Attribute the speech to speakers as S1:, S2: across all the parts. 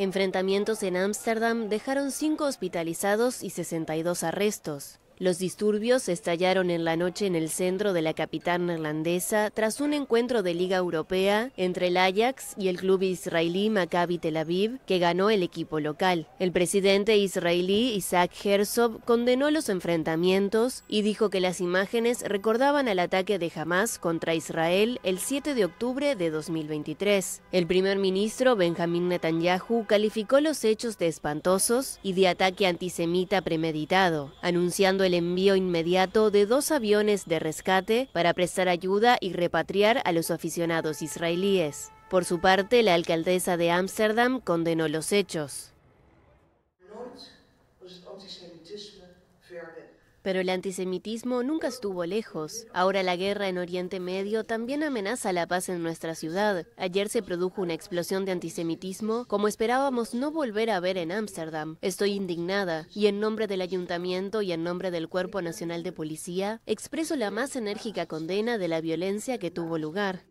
S1: Enfrentamientos en Ámsterdam dejaron cinco hospitalizados y 62 arrestos. Los disturbios estallaron en la noche en el centro de la capital neerlandesa tras un encuentro de Liga Europea entre el Ajax y el club israelí Maccabi Tel Aviv, que ganó el equipo local. El presidente israelí Isaac Herzog condenó los enfrentamientos y dijo que las imágenes recordaban al ataque de Hamas contra Israel el 7 de octubre de 2023. El primer ministro Benjamin Netanyahu calificó los hechos de espantosos y de ataque antisemita premeditado, anunciando el envío inmediato de dos aviones de rescate para prestar ayuda y repatriar a los aficionados israelíes. Por su parte, la alcaldesa de Ámsterdam condenó los hechos. Pero el antisemitismo nunca estuvo lejos. Ahora la guerra en Oriente Medio también amenaza la paz en nuestra ciudad. Ayer se produjo una explosión de antisemitismo como esperábamos no volver a ver en Ámsterdam. Estoy indignada y en nombre del ayuntamiento y en nombre del Cuerpo Nacional de Policía expreso la más enérgica condena de la violencia que tuvo lugar.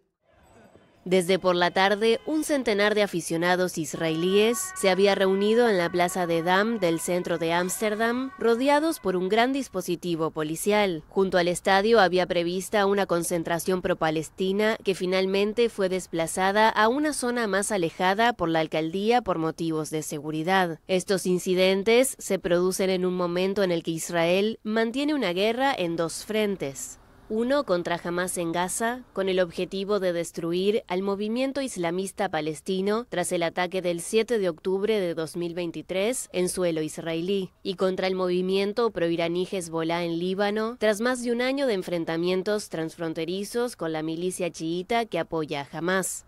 S1: Desde por la tarde, un centenar de aficionados israelíes se había reunido en la plaza de Dam del centro de Ámsterdam, rodeados por un gran dispositivo policial. Junto al estadio había prevista una concentración pro-palestina que finalmente fue desplazada a una zona más alejada por la alcaldía por motivos de seguridad. Estos incidentes se producen en un momento en el que Israel mantiene una guerra en dos frentes. Uno contra Hamas en Gaza, con el objetivo de destruir al movimiento islamista palestino tras el ataque del 7 de octubre de 2023 en suelo israelí, y contra el movimiento proiraní Hezbollah en Líbano, tras más de un año de enfrentamientos transfronterizos con la milicia chiita que apoya a Hamas.